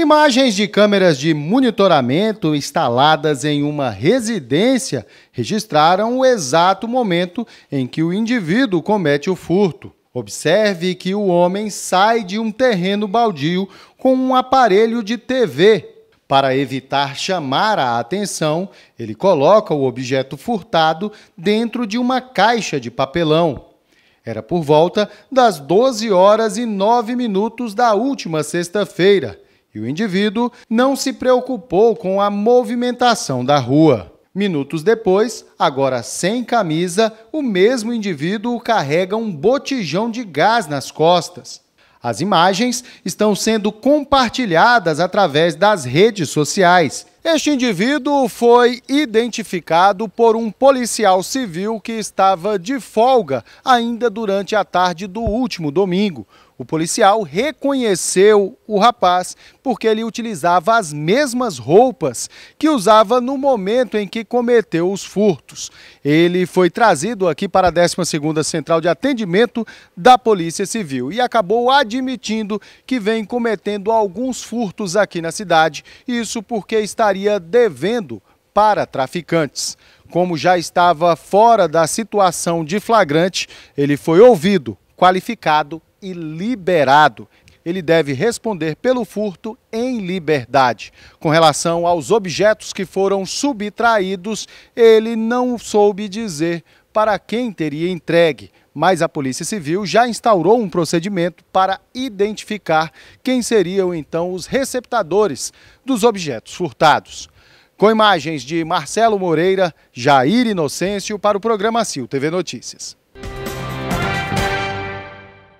Imagens de câmeras de monitoramento instaladas em uma residência registraram o exato momento em que o indivíduo comete o furto. Observe que o homem sai de um terreno baldio com um aparelho de TV. Para evitar chamar a atenção, ele coloca o objeto furtado dentro de uma caixa de papelão. Era por volta das 12 horas e 9 minutos da última sexta-feira e o indivíduo não se preocupou com a movimentação da rua. Minutos depois, agora sem camisa, o mesmo indivíduo carrega um botijão de gás nas costas. As imagens estão sendo compartilhadas através das redes sociais este indivíduo foi identificado por um policial civil que estava de folga ainda durante a tarde do último domingo. O policial reconheceu o rapaz porque ele utilizava as mesmas roupas que usava no momento em que cometeu os furtos. Ele foi trazido aqui para a 12ª Central de Atendimento da Polícia Civil e acabou admitindo que vem cometendo alguns furtos aqui na cidade, isso porque está estaria devendo para traficantes. Como já estava fora da situação de flagrante, ele foi ouvido, qualificado e liberado. Ele deve responder pelo furto em liberdade. Com relação aos objetos que foram subtraídos, ele não soube dizer para quem teria entregue, mas a Polícia Civil já instaurou um procedimento para identificar quem seriam então os receptadores dos objetos furtados. Com imagens de Marcelo Moreira, Jair Inocêncio para o programa CIL TV Notícias.